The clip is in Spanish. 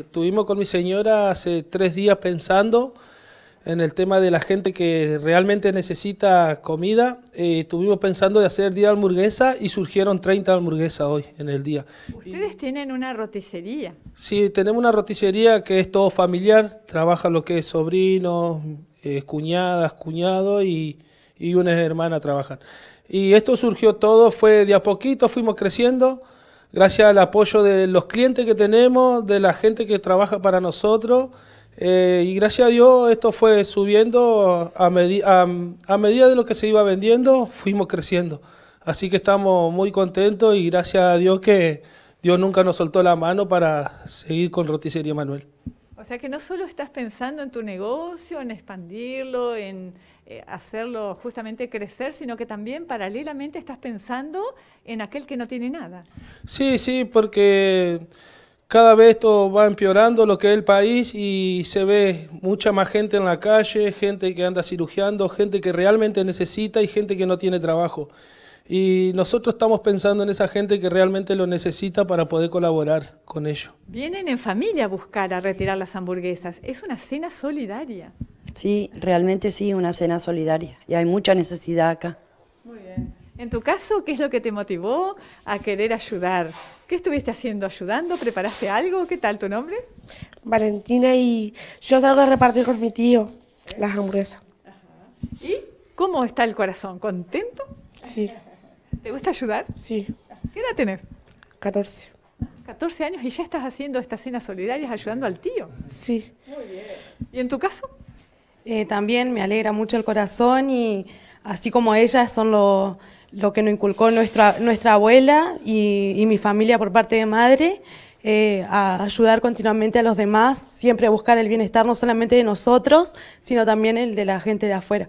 Estuvimos con mi señora hace tres días pensando en el tema de la gente que realmente necesita comida. Eh, estuvimos pensando de hacer día de y surgieron 30 hamburguesas hoy en el día. Ustedes tienen una roticería. Sí, tenemos una roticería que es todo familiar. Trabaja lo que es sobrinos, eh, cuñadas, cuñados y, y una hermana trabajan. Y esto surgió todo, fue de a poquito, fuimos creciendo gracias al apoyo de los clientes que tenemos, de la gente que trabaja para nosotros. Eh, y gracias a Dios esto fue subiendo a, medida de lo que se iba vendiendo, fuimos creciendo. Así que estamos muy contentos y gracias a Dios que Dios nunca nos soltó la mano para seguir con Roticería Manuel. O sea que no solo estás pensando en tu negocio, en expandirlo, en eh, hacerlo justamente crecer, sino que también paralelamente estás pensando en aquel que no tiene nada. Sí, sí, porque cada vez esto va empeorando lo que es el país y se ve mucha más gente en la calle, gente que anda cirugiando, gente que realmente necesita y gente que no tiene trabajo. Y nosotros estamos pensando en esa gente que realmente lo necesita para poder colaborar con ellos. Vienen en familia a buscar a retirar las hamburguesas. Es una cena solidaria. Sí, realmente sí, una cena solidaria. Y hay mucha necesidad acá. Muy bien. En tu caso, ¿qué es lo que te motivó a querer ayudar? ¿Qué estuviste haciendo? ¿Ayudando? ¿Preparaste algo? ¿Qué tal tu nombre? Valentina y yo salgo a repartir con mi tío las hamburguesas. ¿Y cómo está el corazón? ¿Contento? Sí. ¿Te gusta ayudar? Sí. ¿Qué edad tenés? 14. 14 años y ya estás haciendo estas cenas solidarias ayudando al tío. Sí. Muy bien. ¿Y en tu caso? Eh, también me alegra mucho el corazón y así como ellas son lo, que nos inculcó nuestra, nuestra abuela y, mi familia por parte de madre, eh, a ayudar continuamente a los demás, siempre a buscar el bienestar no solamente de nosotros, sino también el de la gente de afuera.